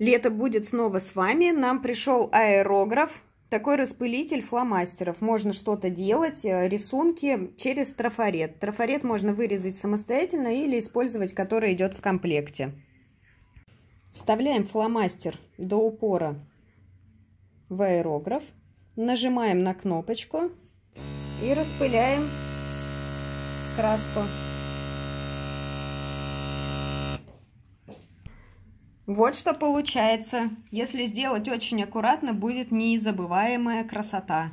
Лето будет снова с вами. Нам пришел аэрограф, такой распылитель фломастеров. Можно что-то делать, э, рисунки через трафарет. Трафарет можно вырезать самостоятельно или использовать, который идет в комплекте. Вставляем фломастер до упора в аэрограф. Нажимаем на кнопочку и распыляем краску. Вот что получается. Если сделать очень аккуратно, будет незабываемая красота.